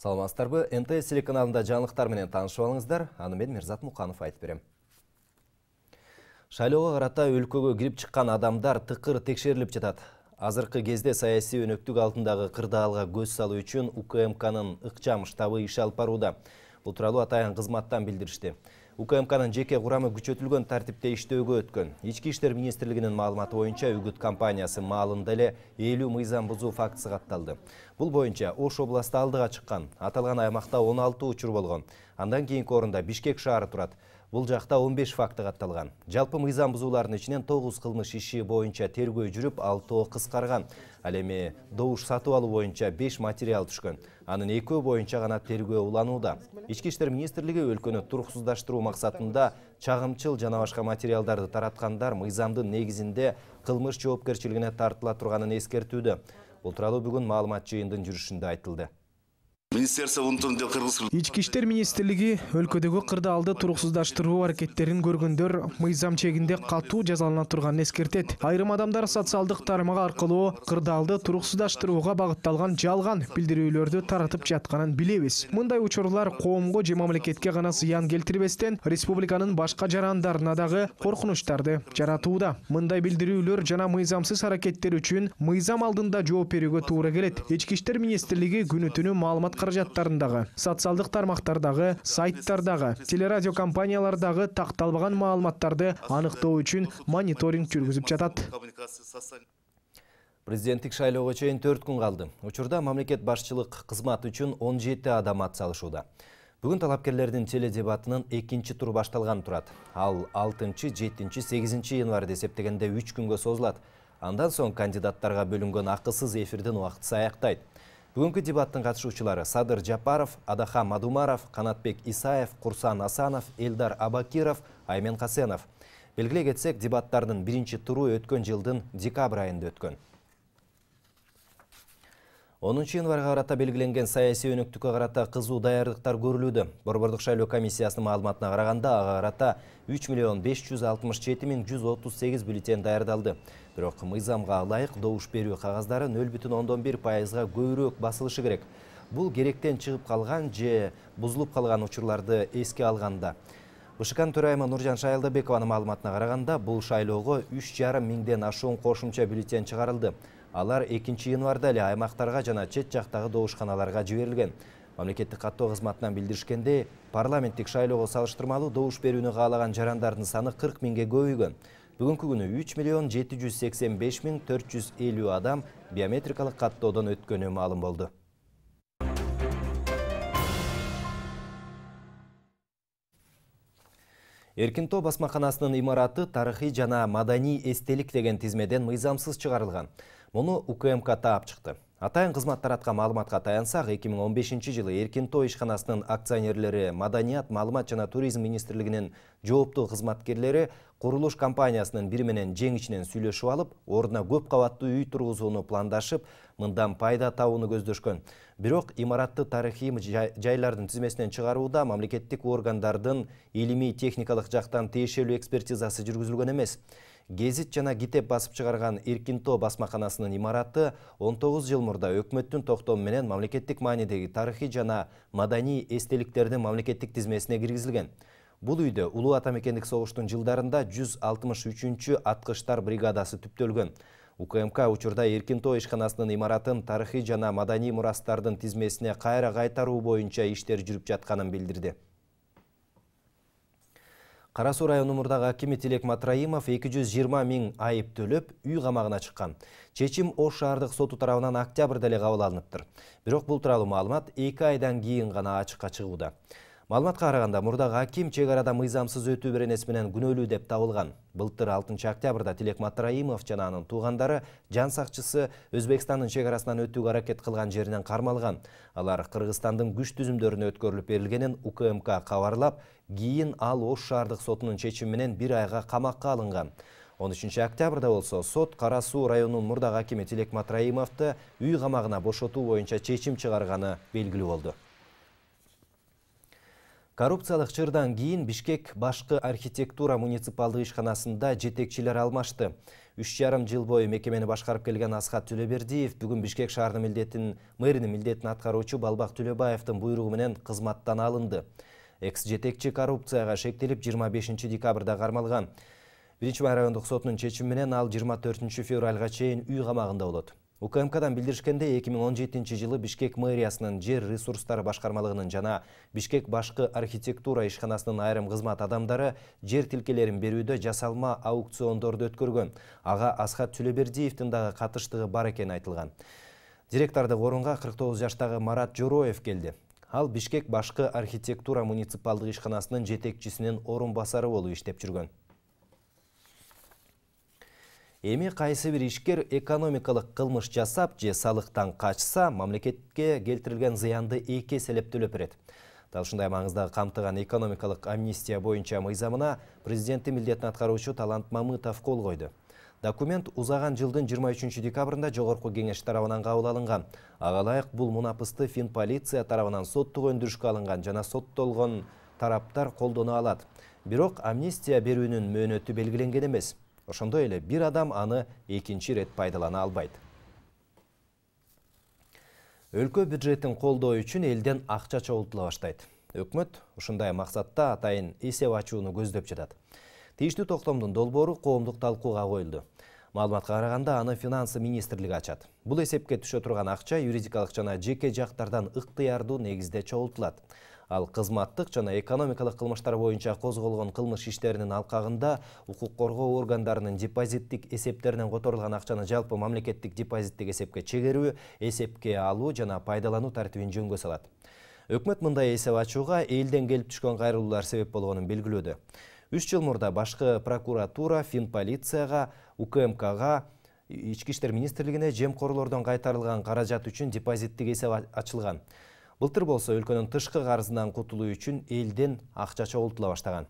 саламатсыздарбы нтс телеканалында жаңылыктар менен таанышып алыңыздар аны мен мерзат муканов айтып берем шайлоого карата өлкөгө кирип чыккан адамдар тыкыр текшерилип жатат азыркы кезде саясий өнөктүк алдындагы кырдаалга көз салуу үчүн укмкнын ыкчам штабы иш алып барууда бул тууралуу атайын кызматтан билдиришти укмкнын жеке курамы күчөтүлгөн тартипте иштөөгө өткөн ички иштер министрлигинин маалыматы боюнча үгүт компаниясы маалында эле элүү мыйзам бузуу фактысы катталды бул боюнча ош областы алдыга чыккан аталган аймакта он алты учур болгон андан кийинки орунда бишкек шаары турат Бұл жақта 15 факты қатталған. Жалпы мыйзам бұзуларын ішінен 9 қылмыш іші бойынша тергөө жүріп, 6 қысқарған. Әлеме доуш сату алу бойынша 5 материал түшкөн. Анын екі бойынша ғана тергөө уланууда. Ички иштер министрлиги өлкөнү мақсатында максатында чагымчыл жана башка материалдарды тараткандар мыйзамдын негизинде кылмыш тартыла турганын эскертүүдө. бул бүгін маалымат жыйындын жүрүшүндө айтылды министерство внутренних дел ички иштер министрлиги өлкөдөгү кырдаалды туруксуздаштыруу аракеттерин көргөндөр мыйзам чегинде катуу жазалана турганын эскертет айрым адамдар социалдык тармак аркылуу кырдаалды туруксуздаштырууга багытталган жалган билдирүүлөрдү таратып жатканын билебиз мындай учурлар коомго же мамлекетке гана зыян келтирбестен республиканын башка жарандарына дагы коркунучтарды жаратууда мындай билдирүүлөр жана мыйзамсыз аракеттер үчүн мыйзам алдында жооп берүүгө туура келет ички иштер министрлиги күнү маалымат қаражаттарындағы социалдық тармақтардағы сайттардағы телерадиокомпаниялардағы тақталбаған маалыматтарды анықтау үшін мониторинг жүргізіп жатат. Президенттік шайлоого чейин төрт күн қалды. Учурда мамлекет башчылык қызмат үчүн 17 адам атсалышууда. Бүгін талапкерлердің теледебатының екінші тұр башталған тұрады. Ал 6, 7, 8 январды есептегенде 3 күнге созылады. Андан соң кандидаттарға бөлінген ақысыз эфирдин уақытысы аяқтайды. Бүгінгі дебаттың қатысушылары Садыр Жапаров, Адаха Мадумаров, Қанатбек Исаев, Құрсан Асанов, Эльдар Абакиров, Аймен Қасенов. Белгіле кетсек, дебаттардың бірінші тұру өткен жылдың декабрь айында өткен. онунчу январга карата белгиленген саясий өнөктүккө карата кызуу даярдыктар көрүлүүдө борбордук шайлоо комиссиясынын маалыматына караганда ага карата үч миллион беш жүз алтымыш жети миң жүз отуз сегиз бюллетень даярдалды бирок мыйзамга ылайык добуш берүү кагаздары нөл бүтүн ондон бир пайызга көбүрөөк басылышы керек бул керектен чыгып калган же бузулуп калган учурларды эске алганда бшкнын төрайымы нуржан шайлдабекованын маалыматына караганда бул шайлоого үч жарым миңден ашуун кошумча бюллетень чыгарылды алар экинчи январда эле аймактарга жана чет жактагы добушканаларга жиберилген мамлекеттик каттоо кызматынан билдиришкендей парламенттик шайлоого салыштырмалуу добуш берүүнү каалаган жарандардын саны кырк миңге көбөйгөн бүгүнкү күнү үч миллион жети жүз сексен беш миң төрт жүз элүү адам биометрикалык каттоодон өткөнү маалым болду эркин тоо басмаканасынын имараты тарыхый жана маданий эстелик деген тизмеден мыйзамсыз чыгарылган муну укмк таап чыкты атайын кызмат тараткан маалыматка таянсак эки миң он бешинчи жылы эркин Той ишканасынын акционерлери маданият маалымат жана туризм министрлигинин жооптуу кызматкерлери курулуш компаниясынын бири менен жеңичинен сүйлөшүп алып ордуна көп кабаттуу үй тургузууну пландашып мындан пайда табууну көздөшкөн бирок имаратты тарыхый жайлардын тизмесинен чыгарууда мамлекеттик органдардын илимий техникалык жактан тиешелүү экспертизасы жүргүзүлгөн эмес гезит жана китеп басып чыгарган эркин тоо басмаканасынын имараты он тогуз жыл мурда өкмөттүн токтому менен мамлекеттик маанидеги тарыхый жана маданий эстеликтердин мамлекеттик тизмесине киргизилген бул үйдө улуу ата мекендик согуштун жылдарында жүз алтымыш үчүнчү аткычтар бригадасы түптөлгөн укмк учурда эркин тоо ишканасынын имаратын тарыхый жана маданий мурастардын тизмесине кайра кайтаруу боюнча иштер жүрүп жатканын билдирди Қарасу мұрдағы әкеме Кеметелек Матраимов 220 мин айып төліп, үй ғамағына шыққан. Чечим Ош шаардық соту тарауынан октябрдәлі ғауыл алыныптыр. бұл туралы маалымат 2 айдан кейін ғана ашыққа шығуда маалыматка караганда мурдагы аким чек арада мыйзамсыз өтүү беренеси менен күнөөлүү деп табылган былтыр алтынчы октябрда тилек матраимов жана анын туугандары жан сакчысы өзбекстандын чек арасынан өтүүгө аракет кылган жеринен кармалган алар кыргызстандын күч түзүмдөрүнө өткөрүлүп берилгенин укмк кабарлап кийин ал ош шаардык сотунун чечими менен бир айга камакка алынган 13 октябрда болсо сот кара суу районунун мурдагы акими тилек матраимовду үй камагына бошотуу боюнча чечим чыгарганы белгилүү болду коррупциялық жырдан кейін бишкек башқы архитектура муниципалдық ишханасында жетекшілер алмашты үш жарым жыл бойы мекемені башқарып келген асхат түлөбердиев бүгін бишкек шарыны милдетін мэринин милдетін аткаруучу балбақ түлебаевтың буйругу менен қызматтан алынды экс жетекчи коррупцияға шектеліп 25 декабрда қармалған. 1 май райондук сотунун ал 24 февральға чейин үй камагында болот укмкдан билдиришкендей эки миң он жетинчи жылы бишкек мэриясынын жер ресурстары башкармалыгынын жана бишкек башкы архитектура ишканасынын айрым кызмат адамдары жер тилкелерин берүүдө жасалма аукциондорду өткөргөн ага асхат түлөбердиевдин дагы катыштыгы бар экени айтылган директордук орунга кырк тогуз жаштагы марат жороев келди ал бишкек башкы архитектура муниципалдык ишканасынын жетекчисинин орун басары болуп иштеп жүргөн эми кайсы бир ишкер экономикалык кылмыш жасап же салыктан качса мамлекетке келтирилген зыянды эки эселеп төлөп берет дал ушундай маңыздагы камтыган экономикалык амнистия боюнча мыйзамына президенттин милдетин аткаруучу талант мамытов кол койду документ узаган жылдын 23 декабрында жогорку кеңеш тарабынан кабыл алынган ага ылайык бул мунапысты фин полиция тарабынан соттук өндүрүшкө алынган жана соттолгон тараптар колдоно алат бирок амнистия берүүнүн мөөнөтү белгиленген эмес ошондой эле бир адам аны экинчи ирет пайдалана албайт өлкө бюджетин колдоо үчүн элден акча чогултула баштайт өкмөт ушундай максатта атайын эсеп ачууну көздөп жатат тийиштүү токтомдун долбоору коомдук талкууга коюлду маалыматка караганда аны финансы министрлиги ачат бул эсепке түшө турган акча юридикалык жана жеке жактардан ыктыярдуу негизде чогултулат ал кызматтык жана экономикалык кылмыштар боюнча козголгон кылмыш иштеринин алкагында укук коргоо органдарынын депозиттик эсептеринен которулган акчаны жалпы мамлекеттик депозиттик эсепке чегерүү эсепке алуу жана пайдалануу тартибин жөнгө салат өкмөт мындай эсеп ачууга элден келип түшкөн кайрылуулар себеп болгонун белгилөөдө үч жыл мурда башкы прокуратура фин полицияга укмкга ички иштер министрлигине жемкорлордон кайтарылган каражат үчүн депозиттик эсеп ачылган былтыр болсо өлкөнүн тышкы карызынан кутулуу үчүн элден акча чогултула баштаган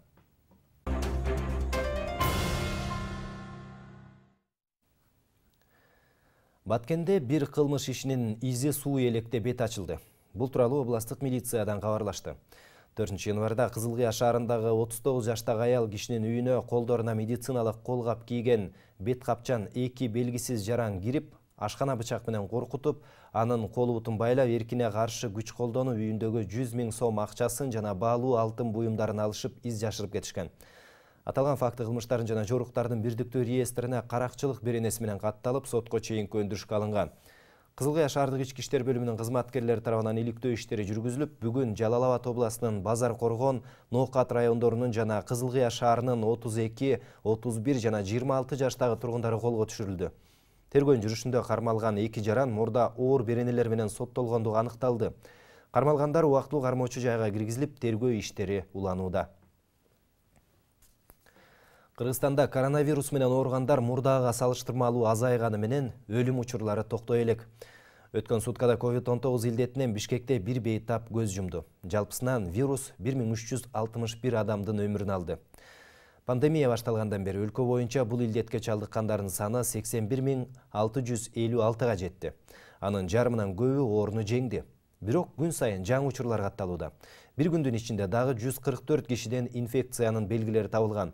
баткенде бир кылмыш ишинин изи суу электе бет ачылды бул тууралуу областтык милициядан кабарлашты төртүнчү январда кызыл кыя шаарындагы отуз тогуз жаштагы аял кишинин үйүнө колдоруна медициналык кол кап кийген бет капчан эки белгисиз жаран кирип ашкана бычак менен коркутуп анын колу бутун байлап эркине каршы күч колдонуп үйүндөгү жүз миң сом акчасын жана баалуу алтын буюмдарын алышып из жашырып кетишкен аталган факты кылмыштардын жана жоруктардын бирдиктүү реестрине каракчылык беренеси менен катталып сотко чейинки өндүрүшкө алынган кызыл кыя шаардык ички иштер бөлүмүнүн кызматкерлери тарабынан иликтөө иштери жүргүзүлүп бүгүн жалал абад обласынын базар коргон ноокат райондорунун жана кызыл кыя шаарынын отуз эки отуз бир жана жыйырма алты жаштагы тургундары колго түшүрүлдү тергөөнүн жүрүшүндө кармалган эки жаран мурда оор беренелер менен соттолгондугу аныкталды кармалгандар убактылуу кармоочу жайга киргизилип тергөө иштери уланууда кыргызстанда коронавирус менен ооругандар мурдагыга салыштырмалуу азайганы менен өлүм учурлары токтой элек өткөн суткада ковид он тогуз илдетинен бишкекте бир бейтап көз жумду жалпысынан вирус бир миң үч жүз алтымыш бир адамдын өмүрүн алды Пандемия башталгандан бери өлкө боюнча бул илдетке чалдыккандардын саны 81656 ға жетти. Анын жарымынан көбү ооруну жеңди. Бирок күн сайын жаңы учурлар катталууда. Бир күндүн ичинде дагы 144 кишиден инфекциянын белгилери табылган.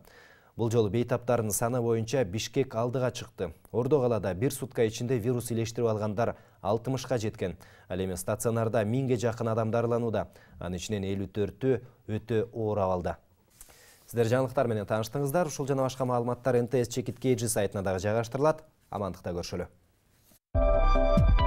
Бұл жолы бейтаптардың саны бойынша Бишкек алдыға шықты. Ордо қалада бір сутка ішінде вирус илештирип алғандар 60 қа жеткен. Ал эми стационарда миңге жақын адамдар лануда. Анын ішінен 54-ті өтө оор алды. сиздер жаңылыктар менен тааныштыңыздар ушул жана башка маалыматтар мтс чекит кйgи сайтына дагы жайгаштырылат амандыкта көрүшөлү thank you